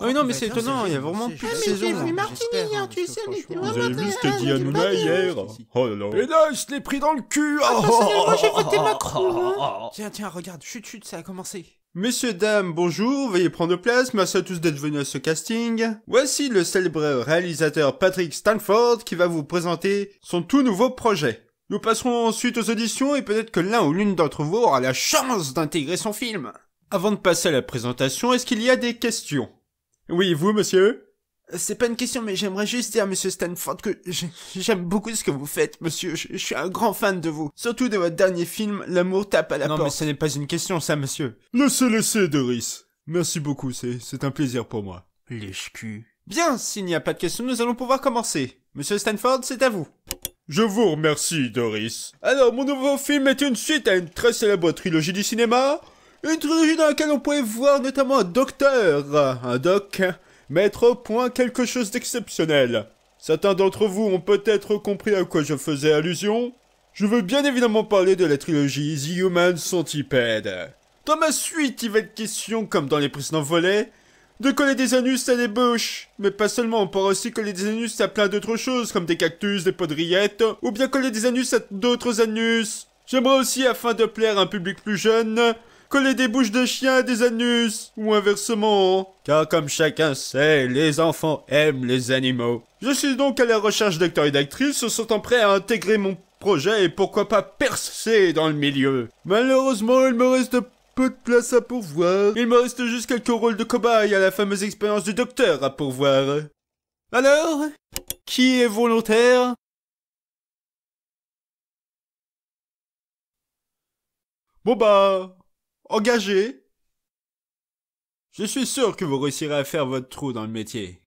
ah non, mais c'est étonnant, il y a vraiment plus de mais J'ai vu tu sais, mais Vous avez vu ce qu'a dit Hanouna hier Oh là là. Et là, je l'ai pris dans le cul oh. ah, Moi, j'ai voté Macron hein. oh. Tiens, tiens, regarde, chut, chut, ça a commencé. Messieurs, dames, bonjour, veuillez prendre place, merci à tous d'être venus à ce casting. Voici le célèbre réalisateur Patrick Stanford qui va vous présenter son tout nouveau projet. Nous passerons ensuite aux auditions et peut-être que l'un ou l'une d'entre vous aura la chance d'intégrer son film. Avant de passer à la présentation, est-ce qu'il y a des questions oui, vous, monsieur C'est pas une question, mais j'aimerais juste dire, monsieur Stanford, que j'aime beaucoup ce que vous faites, monsieur. Je, suis un grand fan de vous. Surtout de votre dernier film, L'amour tape à la porte. Non, mais ce n'est pas une question, ça, monsieur. Laissez, laissez, Doris. Merci beaucoup, c'est un plaisir pour moi. Lèche-cul. Bien, s'il n'y a pas de questions, nous allons pouvoir commencer. Monsieur Stanford, c'est à vous. Je vous remercie, Doris. Alors, mon nouveau film est une suite à une très célèbre trilogie du cinéma, une trilogie dans laquelle on pourrait voir notamment un docteur, un doc, mettre au point quelque chose d'exceptionnel. Certains d'entre vous ont peut-être compris à quoi je faisais allusion. Je veux bien évidemment parler de la trilogie The Human Centipede. Dans ma suite, il va être question, comme dans les précédents volets, de coller des anus à des bouches. Mais pas seulement, on pourra aussi coller des anus à plein d'autres choses, comme des cactus, des podrillettes, ou bien coller des anus à d'autres anus. J'aimerais aussi, afin de plaire à un public plus jeune, coller des bouches de chiens à des anus, ou inversement. Car comme chacun sait, les enfants aiment les animaux. Je suis donc à la recherche d'acteurs et d'actrices se sentant prêts à intégrer mon projet et pourquoi pas percer dans le milieu. Malheureusement, il me reste peu de place à pourvoir. Il me reste juste quelques rôles de cobaye à la fameuse expérience du docteur à pourvoir. Alors Qui est volontaire Bon bah, engagé. Je suis sûr que vous réussirez à faire votre trou dans le métier.